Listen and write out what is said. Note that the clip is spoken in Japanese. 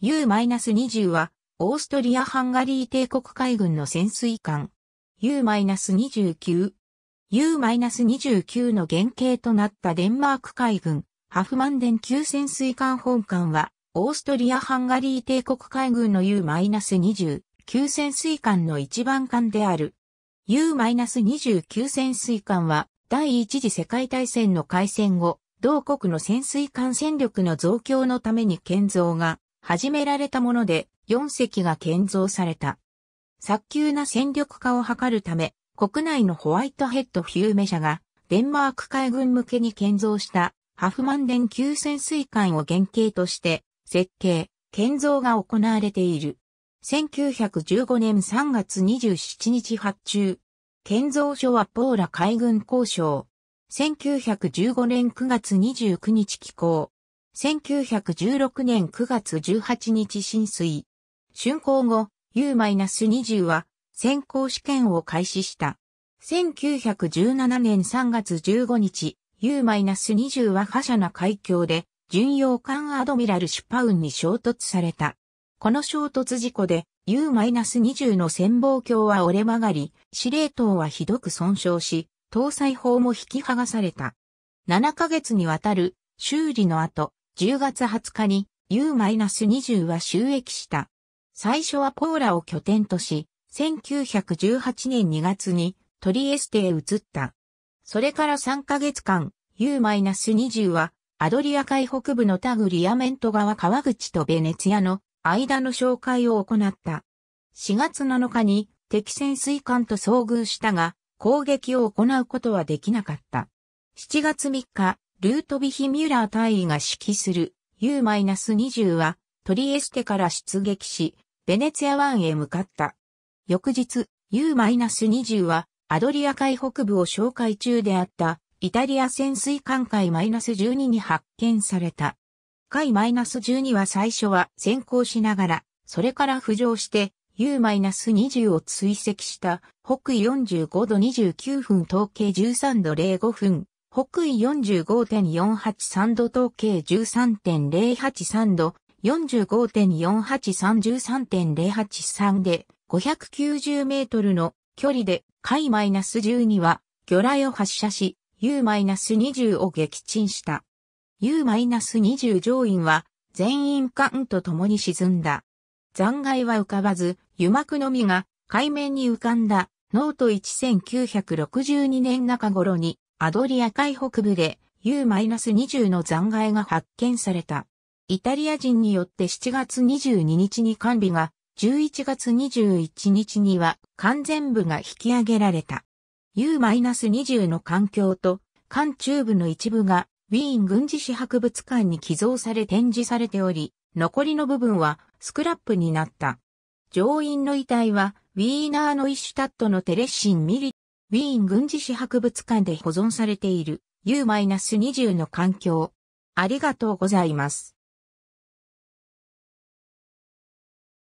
U-20 は、オーストリア・ハンガリー帝国海軍の潜水艦。U-29。U-29 の原型となったデンマーク海軍、ハフマンデン級潜水艦本艦は、オーストリア・ハンガリー帝国海軍の u 2 9潜水艦の一番艦である。U-29 潜水艦は、第一次世界大戦の開戦後、同国の潜水艦戦力の増強のために建造が始められたもので4隻が建造された。早急な戦力化を図るため、国内のホワイトヘッドフューメ社がデンマーク海軍向けに建造したハフマンデン級潜水艦を原型として設計、建造が行われている。1915年3月27日発注。建造所はポーラ海軍交渉。1915年9月29日寄港。1916年9月18日浸水。竣工後、U-20 は先行試験を開始した。1917年3月15日、U-20 は覇者な海峡で、巡洋艦アドミラルシュパウンに衝突された。この衝突事故で、U-20 の潜望鏡は折れ曲がり、司令塔はひどく損傷し、搭載砲も引き剥がされた。7ヶ月にわたる修理の後、10月20日に U-20 は収益した。最初はポーラを拠点とし、1918年2月にトリエステへ移った。それから3ヶ月間、U-20 はアドリア海北部のタグリアメント川川口とベネツィアの間の紹介を行った。4月7日に敵潜水艦と遭遇したが、攻撃を行うことはできなかった。7月3日、ルートビヒ・ミュラー大尉が指揮する U-20 はトリエステから出撃し、ベネツィア湾へ向かった。翌日、U-20 はアドリア海北部を紹介中であったイタリア潜水艦海 -12 に発見された。海 -12 は最初は先行しながら、それから浮上して U-20 を追跡した北緯45度29分統計13度05分北緯45.483度統計13.083度、45.48313.083で590メートルの距離で海 -12 は魚雷を発射し U-20 を撃沈した。U-20 乗員は全員艦と共に沈んだ。残骸は浮かばず、油膜のみが海面に浮かんだノート1962年中頃にアドリア海北部で U-20 の残骸が発見された。イタリア人によって7月22日に管理が、11月21日には完全部が引き上げられた。U-20 の環境と、艦中部の一部が、ウィーン軍事史博物館に寄贈され展示されており、残りの部分はスクラップになった。乗員の遺体は、ウィーナーのイシュタットのテレッシン・ミリウィーン軍事史博物館で保存されている U-20 の環境。ありがとうございます。